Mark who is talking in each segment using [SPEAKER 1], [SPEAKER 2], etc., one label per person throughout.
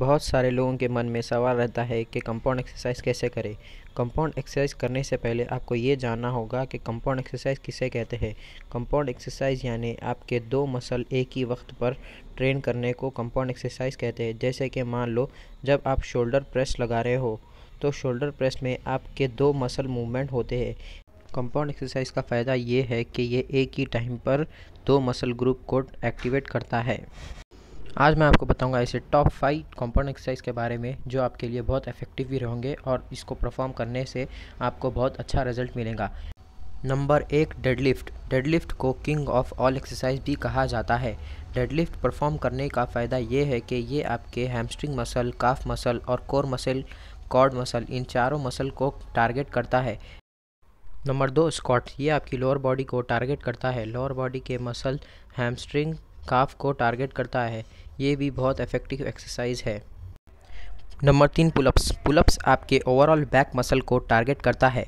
[SPEAKER 1] बहुत सारे लोगों के मन में सवाल रहता है कि कंपाउंड एक्सरसाइज कैसे करें कंपाउंड एक्सरसाइज करने से पहले आपको ये जानना होगा कि कंपाउंड एक्सरसाइज किसे कहते हैं कंपाउंड एक्सरसाइज यानी आपके दो मसल एक ही वक्त पर ट्रेन करने को कंपाउंड एक्सरसाइज कहते हैं जैसे कि मान लो जब आप शोल्डर प्रेस लगा रहे हो तो शोल्डर प्रेस में आपके दो मसल मूवमेंट होते हैं कंपाउंड एक्सरसाइज का फ़ायदा ये है कि ये एक ही टाइम पर दो मसल ग्रुप को एक्टिवेट करता है आज मैं आपको बताऊंगा ऐसे टॉप फाइव कंपाउंड एक्सरसाइज के बारे में जो आपके लिए बहुत इफेक्टिव भी रहेंगे और इसको परफॉर्म करने से आपको बहुत अच्छा रिजल्ट मिलेगा नंबर एक डेडलिफ्ट डेडलिफ्ट को किंग ऑफ ऑल एक्सरसाइज भी कहा जाता है डेडलिफ्ट परफॉर्म करने का फ़ायदा ये है कि ये आपके हैमस्ट्रिंग मसल काफ मसल और कोर मसल कॉर्ड मसल इन चारों मसल को टारगेट करता है नंबर दो स्कॉट ये आपकी लोअर बॉडी को टारगेट करता है लोअर बॉडी के मसल हैमस्ट्रिंग काफ को टारगेट करता है ये भी बहुत इफेक्टिव एक्सरसाइज है नंबर तीन पुलअप्स पुलअप्स आपके ओवरऑल बैक मसल को टारगेट करता है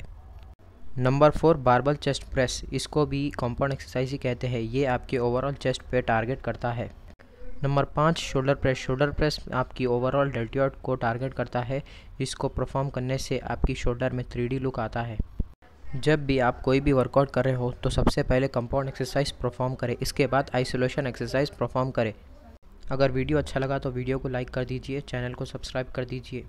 [SPEAKER 1] number four barbell chest press इसको भी कॉम्पाउंड एक्सरसाइज ही कहते हैं ये आपके ओवरऑल चेस्ट पे टारगेट करता है नंबर पाँच शोल्डर प्रेस शोल्डर प्रेस आपकी ओवरऑल डेल्टियॉट को टारगेट करता है इसको परफॉर्म करने से आपकी शोल्डर में थ्री लुक आता है जब भी आप कोई भी वर्कआउट कर रहे हो तो सबसे पहले कंपाउंड एक्सरसाइज परफॉर्म करें इसके बाद आइसोलेशन एक्सरसाइज परफॉर्म करें अगर वीडियो अच्छा लगा तो वीडियो को लाइक कर दीजिए चैनल को सब्सक्राइब कर दीजिए